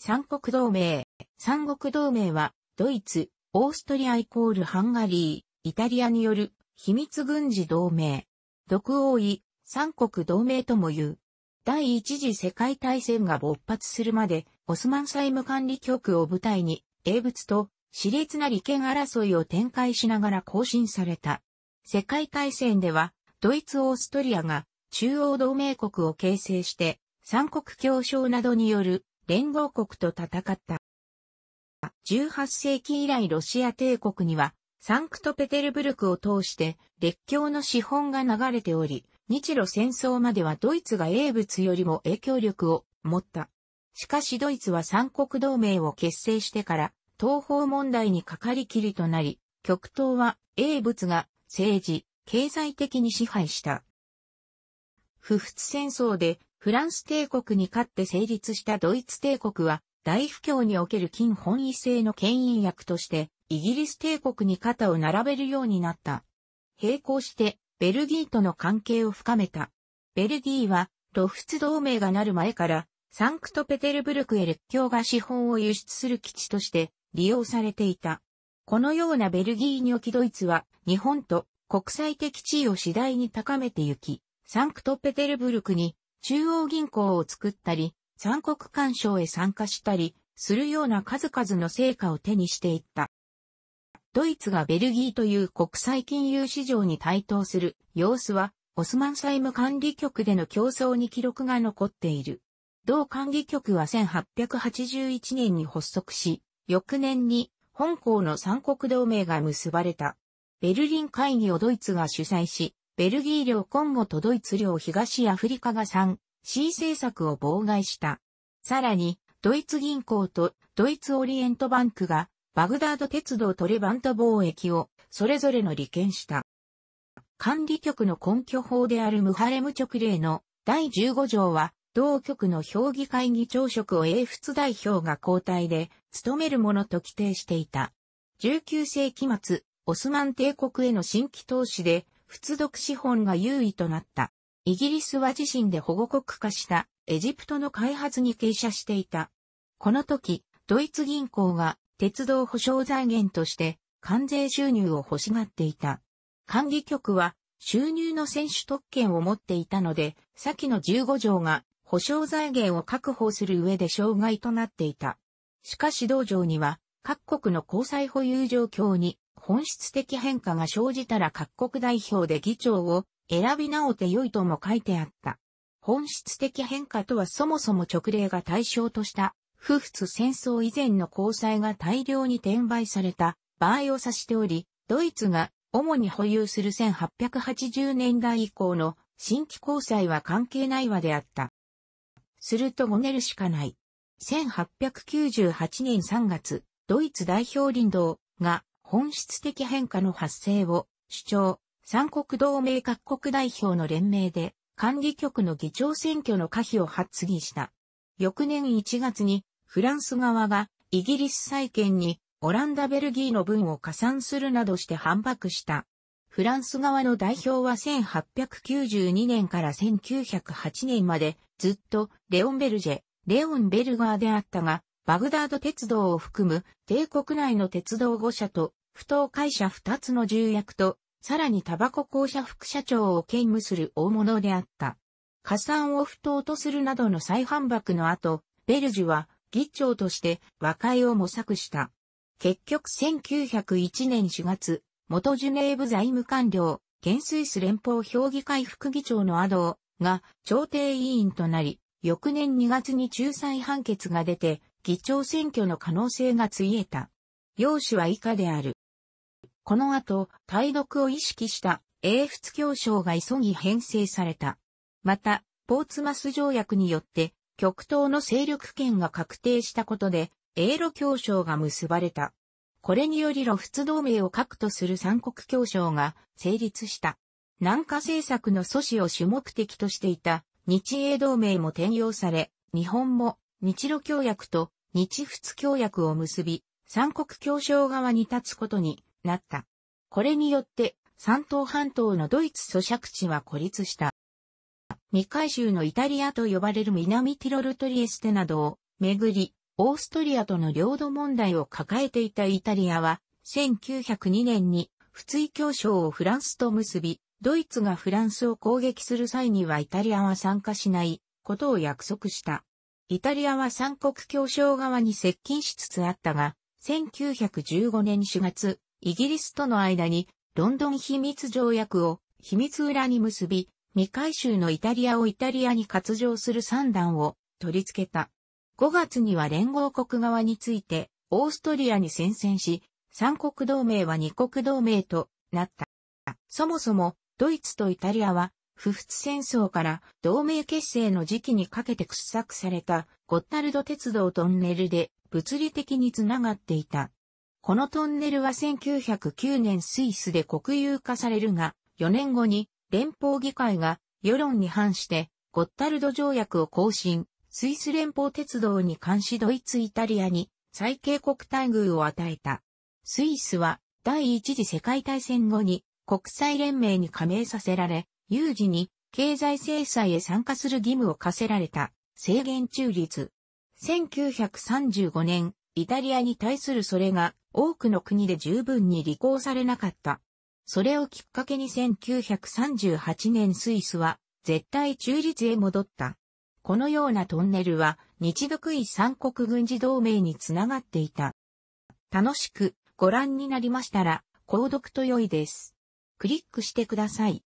三国同盟。三国同盟は、ドイツ、オーストリアイコールハンガリー、イタリアによる秘密軍事同盟。独王位、三国同盟とも言う。第一次世界大戦が勃発するまで、オスマン債務管理局を舞台に、英仏と熾烈な利権争いを展開しながら更新された。世界大戦では、ドイツ・オーストリアが中央同盟国を形成して、三国協商などによる連合国と戦った。18世紀以来ロシア帝国には、サンクトペテルブルクを通して列強の資本が流れており、日露戦争まではドイツが英仏よりも影響力を持った。しかしドイツは三国同盟を結成してから東方問題にかかりきりとなり、極東は英仏が政治、経済的に支配した。不仏戦争でフランス帝国に勝って成立したドイツ帝国は、大不況における金本位制の牽引役として、イギリス帝国に肩を並べるようになった。並行して、ベルギーとの関係を深めた。ベルギーは、露出同盟がなる前から、サンクトペテルブルクへ列強が資本を輸出する基地として利用されていた。このようなベルギーにおきドイツは、日本と国際的地位を次第に高めてゆき、サンクトペテルブルクに中央銀行を作ったり、三国干渉へ参加したり、するような数々の成果を手にしていった。ドイツがベルギーという国際金融市場に台頭する様子は、オスマン債務管理局での競争に記録が残っている。同管理局は1881年に発足し、翌年に本校の三国同盟が結ばれた。ベルリン会議をドイツが主催し、ベルギー領コンゴとドイツ領東アフリカが 3C 政策を妨害した。さらに、ドイツ銀行とドイツオリエントバンクがバグダード鉄道とレバント貿易をそれぞれの利権した。管理局の根拠法であるムハレム直令の第15条は、同局の評議会議長職を英仏代表が交代で務めるものと規定していた。19世紀末、オスマン帝国への新規投資で仏読資本が優位となった。イギリスは自身で保護国化したエジプトの開発に傾斜していた。この時、ドイツ銀行が鉄道保障財源として関税収入を欲しがっていた。管理局は収入の選手特権を持っていたので、先の15条が保障財源を確保する上で障害となっていた。しかし道場には各国の交際保有状況に本質的変化が生じたら各国代表で議長を選び直て良いとも書いてあった。本質的変化とはそもそも直令が対象とした、不仏戦争以前の交際が大量に転売された場合を指しており、ドイツが主に保有する1880年代以降の新規交際は関係ないわであった。するとごねるしかない。1898年3月、ドイツ代表林道が本質的変化の発生を主張、三国同盟各国代表の連名で管理局の議長選挙の可否を発議した。翌年1月にフランス側がイギリス債券にオランダ・ベルギーの分を加算するなどして反駁した。フランス側の代表は1892年から1908年までずっとレオン・ベルジェ、レオン・ベルガーであったが、バグダード鉄道を含む帝国内の鉄道5社と不当会社二つの重役と、さらにタバコ公社副社長を兼務する大物であった。加算を不当とするなどの再反駁の後、ベルジュは議長として和解を模索した。結局1901年4月、元ジュネーブ財務官僚、現スイス連邦評議会副議長のアドーが調停委員となり、翌年2月に仲裁判決が出て、議長選挙の可能性がついえた。要旨は以下である。この後、対独を意識した英仏協商が急ぎ編成された。また、ポーツマス条約によって、極東の勢力圏が確定したことで、英露協商が結ばれた。これにより露仏同盟を核とする三国協商が成立した。南下政策の阻止を主目的としていた日英同盟も転用され、日本も日露協約と日仏協約を結び、三国協商側に立つことになった。これによって、三島半島のドイツ租借地は孤立した。未回収のイタリアと呼ばれる南ティロルトリエステなどを巡り、オーストリアとの領土問題を抱えていたイタリアは、1902年に不追協商をフランスと結び、ドイツがフランスを攻撃する際にはイタリアは参加しないことを約束した。イタリアは三国協商側に接近しつつあったが、1915年4月、イギリスとの間にロンドン秘密条約を秘密裏に結び、未回収のイタリアをイタリアに割譲する三段を取り付けた。5月には連合国側についてオーストリアに宣戦し、三国同盟は二国同盟となった。そもそもドイツとイタリアは不仏戦争から同盟結成の時期にかけて掘削されたゴッタルド鉄道トンネルで物理的につながっていた。このトンネルは1909年スイスで国有化されるが、4年後に連邦議会が世論に反してゴッタルド条約を更新、スイス連邦鉄道に監視ドイツ・イタリアに最恵国待遇を与えた。スイスは第一次世界大戦後に国際連盟に加盟させられ、有事に経済制裁へ参加する義務を課せられた制限中立。1935年、イタリアに対するそれが多くの国で十分に履行されなかった。それをきっかけに1938年スイスは絶対中立へ戻った。このようなトンネルは日独位三国軍事同盟につながっていた。楽しくご覧になりましたら、購読と良いです。クリックしてください。